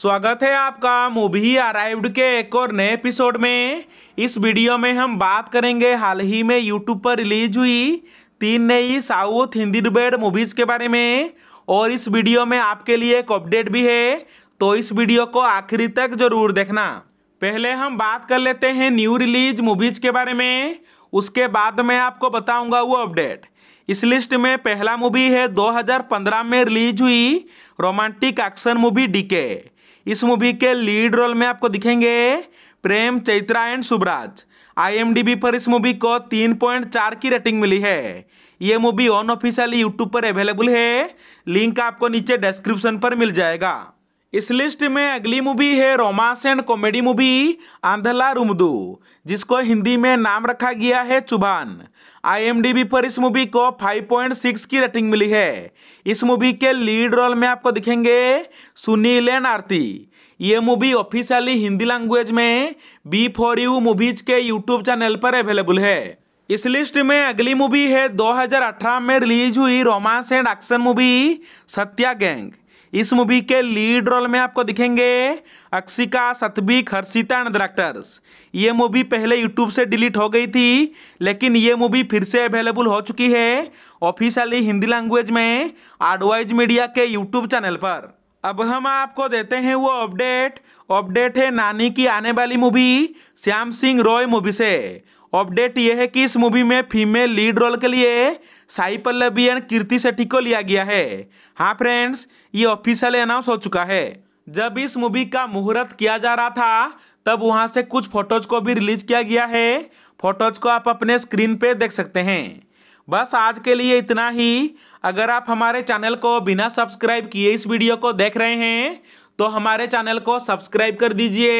स्वागत है आपका मूवी अराइव्ड के एक और नए एपिसोड में इस वीडियो में हम बात करेंगे हाल ही में यूट्यूब पर रिलीज हुई तीन नई साउथ हिंदी डिबेड मूवीज़ के बारे में और इस वीडियो में आपके लिए एक अपडेट भी है तो इस वीडियो को आखिरी तक जरूर देखना पहले हम बात कर लेते हैं न्यू रिलीज मूवीज़ के बारे में उसके बाद मैं आपको बताऊंगा वो अपडेट इस लिस्ट में पहला मूवी है 2015 में रिलीज हुई रोमांटिक एक्शन मूवी डीके इस मूवी के लीड रोल में आपको दिखेंगे प्रेम चैत्रा एंड शुभराज आईएमडीबी पर इस मूवी को 3.4 की रेटिंग मिली है ये मूवी ऑन ऑफिशियली यूट्यूब पर अवेलेबल है लिंक आपको नीचे डिस्क्रिप्शन पर मिल जाएगा इस लिस्ट में अगली मूवी है रोमांस एंड कॉमेडी मूवी आंधला रुमदू जिसको हिंदी में नाम रखा गया है चुभान आईएमडीबी पर इस मूवी को 5.6 की रेटिंग मिली है इस मूवी के लीड रोल में आपको दिखेंगे सुनील एंड आरती ये मूवी ऑफिशियली हिंदी लैंग्वेज में बी फॉर यू मूवीज के यूट्यूब चैनल पर अवेलेबल है इस लिस्ट में अगली मूवी है 2018 में रिलीज हुई romance and action movie Satya gang इस मूवी के लीड रोल में आपको दिखेंगे अक्षिका सतबीक हर्षिता एंड डायरेक्टर्स ये मूवी पहले यूट्यूब से डिलीट हो गई थी लेकिन ये मूवी फिर से अवेलेबल हो चुकी है ऑफिशियली हिंदी लैंग्वेज में आडवाइज मीडिया के यूट्यूब चैनल पर अब हम आपको देते हैं वो अपडेट अपडेट है नानी की आने वाली मूवी श्याम सिंह रॉय मूवी से अपडेट ये है कि इस मूवी में फीमेल लीड रोल के लिए साई पल्लवी एंड कीर्ति सेठी को लिया गया है हाँ फ्रेंड्स ये ऑफिशियल अनाउंस हो चुका है जब इस मूवी का मुहूर्त किया जा रहा था तब वहां से कुछ फोटोज को भी रिलीज किया गया है फोटोज को आप अपने स्क्रीन पे देख सकते हैं बस आज के लिए इतना ही अगर आप हमारे चैनल को बिना सब्सक्राइब किए इस वीडियो को देख रहे हैं तो हमारे चैनल को सब्सक्राइब कर दीजिए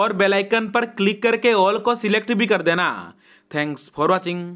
और बेलाइकन पर क्लिक करके ऑल को सिलेक्ट भी कर देना थैंक्स फॉर वॉचिंग